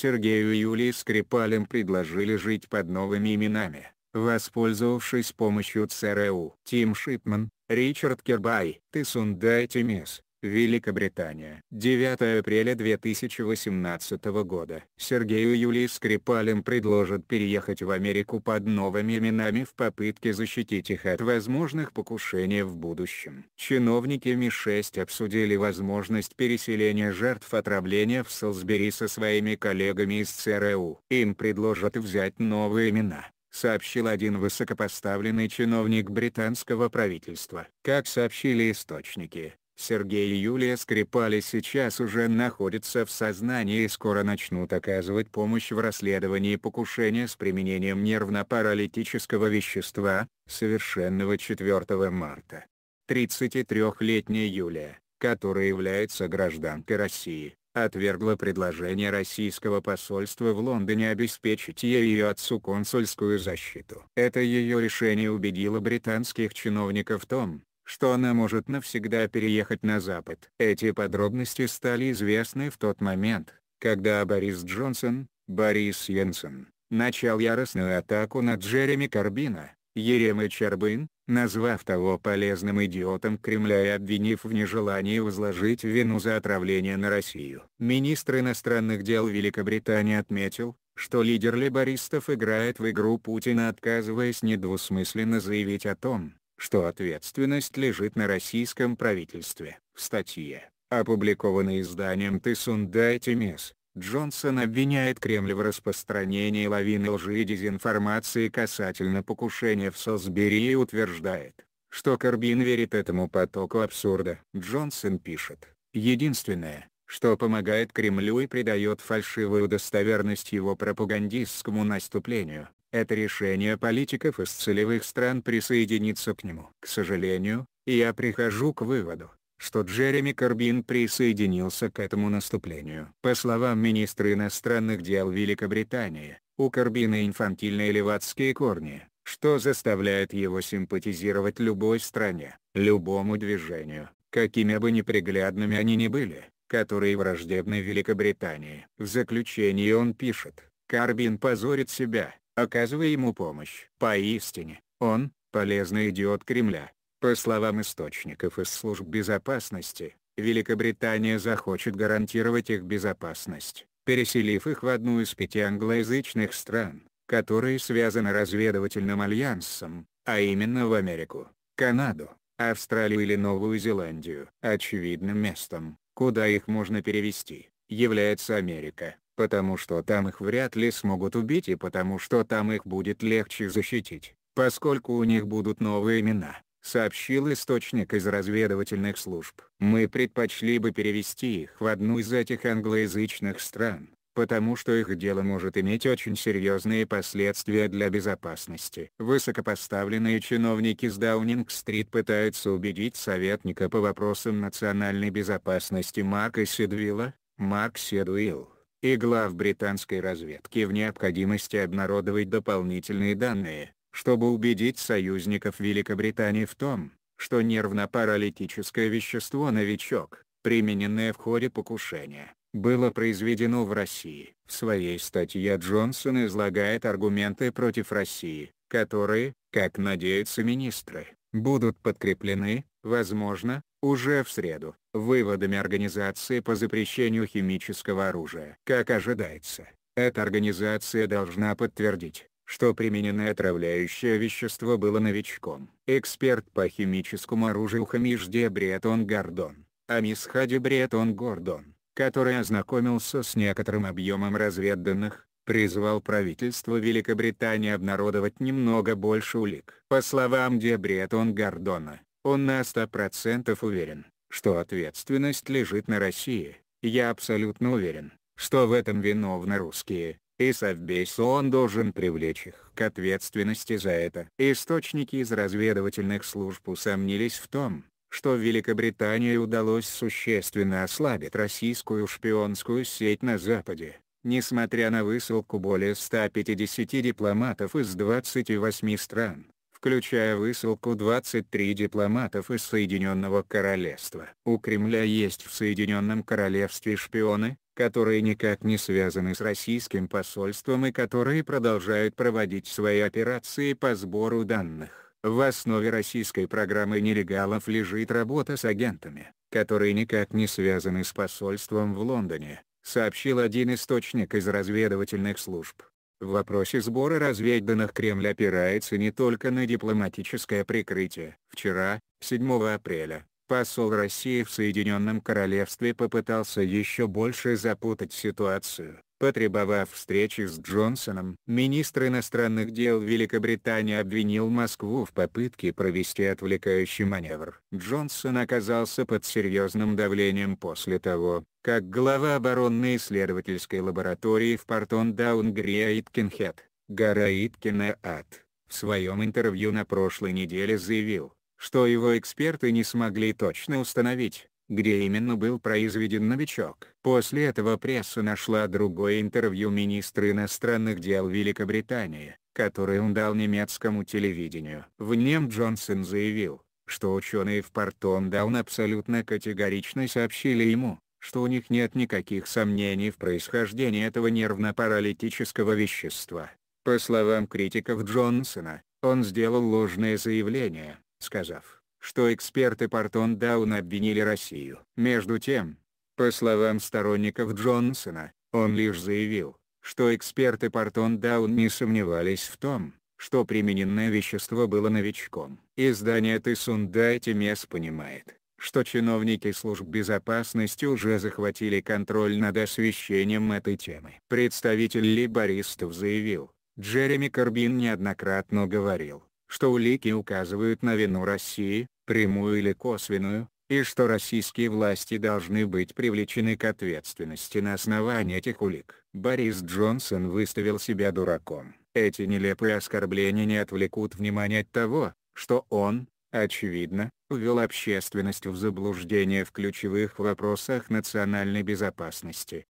Сергею и Юлии Скрипалям предложили жить под новыми именами, воспользовавшись помощью ЦРУ. Тим Шипман, Ричард Кербай, Тисундай Тимис, Великобритания. 9 апреля 2018 года. Сергею Юлии Скрипалем предложат переехать в Америку под новыми именами в попытке защитить их от возможных покушений в будущем. Чиновники Ми-6 обсудили возможность переселения жертв отравления в Солсбери со своими коллегами из ЦРУ. Им предложат взять новые имена сообщил один высокопоставленный чиновник британского правительства. Как сообщили источники, Сергей и Юлия Скрипали сейчас уже находятся в сознании и скоро начнут оказывать помощь в расследовании покушения с применением нервно-паралитического вещества, совершенного 4 марта. 33-летняя Юлия, которая является гражданкой России, отвергла предложение российского посольства в Лондоне обеспечить ей и ее отцу консульскую защиту. Это ее решение убедило британских чиновников в том, что она может навсегда переехать на Запад. Эти подробности стали известны в тот момент, когда Борис Джонсон, Борис Йенсен, начал яростную атаку на Джереми Корбина, Еремы Чербын, назвав того полезным идиотом Кремля и обвинив в нежелании возложить вину за отравление на Россию. Министр иностранных дел Великобритании отметил, что лидер либористов играет в игру Путина отказываясь недвусмысленно заявить о том, что ответственность лежит на российском правительстве. В статье, опубликованной изданием Тысундай Тимес, Джонсон обвиняет Кремль в распространении лавины лжи и дезинформации касательно покушения в Солсбери и утверждает, что Карбин верит этому потоку абсурда. Джонсон пишет, единственное, что помогает Кремлю и придает фальшивую достоверность его пропагандистскому наступлению, это решение политиков из целевых стран присоединиться к нему. К сожалению, я прихожу к выводу, что Джереми Корбин присоединился к этому наступлению. По словам министра иностранных дел Великобритании, у Корбина инфантильные левацкие корни, что заставляет его симпатизировать любой стране, любому движению, какими бы неприглядными они ни были, которые враждебны Великобритании. В заключении он пишет, Корбин позорит себя, оказывая ему помощь. Поистине, он – полезный идиот Кремля. По словам источников из служб безопасности, Великобритания захочет гарантировать их безопасность, переселив их в одну из пяти англоязычных стран, которые связаны разведывательным альянсом, а именно в Америку, Канаду, Австралию или Новую Зеландию. Очевидным местом, куда их можно перевести, является Америка потому что там их вряд ли смогут убить и потому что там их будет легче защитить, поскольку у них будут новые имена, сообщил источник из разведывательных служб. Мы предпочли бы перевести их в одну из этих англоязычных стран, потому что их дело может иметь очень серьезные последствия для безопасности. Высокопоставленные чиновники с Даунинг-стрит пытаются убедить советника по вопросам национальной безопасности Марка Седвилла, Марк Седуилл и глав британской разведки в необходимости обнародовать дополнительные данные, чтобы убедить союзников Великобритании в том, что нервно-паралитическое вещество «Новичок», примененное в ходе покушения, было произведено в России. В своей статье Джонсон излагает аргументы против России, которые, как надеются министры, будут подкреплены, возможно, уже в среду, выводами Организации по запрещению химического оружия. Как ожидается, эта организация должна подтвердить, что примененное отравляющее вещество было новичком. Эксперт по химическому оружию Хамиш Де Бретон Гордон, Амис Хади Бретон Гордон, который ознакомился с некоторым объемом разведданных, призвал правительство Великобритании обнародовать немного больше улик. По словам Де Бретон Гордона, он на 100% уверен, что ответственность лежит на России. Я абсолютно уверен, что в этом виновны русские, и Совбез он должен привлечь их к ответственности за это. Источники из разведывательных служб усомнились в том, что Великобритании удалось существенно ослабить российскую шпионскую сеть на Западе, несмотря на высылку более 150 дипломатов из 28 стран включая высылку 23 дипломатов из Соединенного Королевства. У Кремля есть в Соединенном Королевстве шпионы, которые никак не связаны с российским посольством и которые продолжают проводить свои операции по сбору данных. В основе российской программы нелегалов лежит работа с агентами, которые никак не связаны с посольством в Лондоне, сообщил один источник из разведывательных служб. В вопросе сбора разведданных Кремль опирается не только на дипломатическое прикрытие. Вчера, 7 апреля, посол России в Соединенном Королевстве попытался еще больше запутать ситуацию, потребовав встречи с Джонсоном. Министр иностранных дел Великобритании обвинил Москву в попытке провести отвлекающий маневр. Джонсон оказался под серьезным давлением после того, как глава оборонно-исследовательской лаборатории в Портон-Даун Грия Иткинхед, гора Иткина Ад, в своем интервью на прошлой неделе заявил, что его эксперты не смогли точно установить, где именно был произведен новичок. После этого пресса нашла другое интервью министра иностранных дел Великобритании, которое он дал немецкому телевидению. В нем Джонсон заявил, что ученые в Портондаун абсолютно категорично сообщили ему, что у них нет никаких сомнений в происхождении этого нервно-паралитического вещества. По словам критиков Джонсона, он сделал ложное заявление, сказав что эксперты Портон Даун обвинили Россию. Между тем, по словам сторонников Джонсона, он лишь заявил, что эксперты Портон Даун не сомневались в том, что примененное вещество было новичком. Издание Тысундайте Мес понимает, что чиновники служб безопасности уже захватили контроль над освещением этой темы. Представитель либористов заявил, Джереми Корбин неоднократно говорил, что улики указывают на вину России, прямую или косвенную, и что российские власти должны быть привлечены к ответственности на основании этих улик. Борис Джонсон выставил себя дураком. Эти нелепые оскорбления не отвлекут внимание от того, что он, очевидно, ввел общественность в заблуждение в ключевых вопросах национальной безопасности.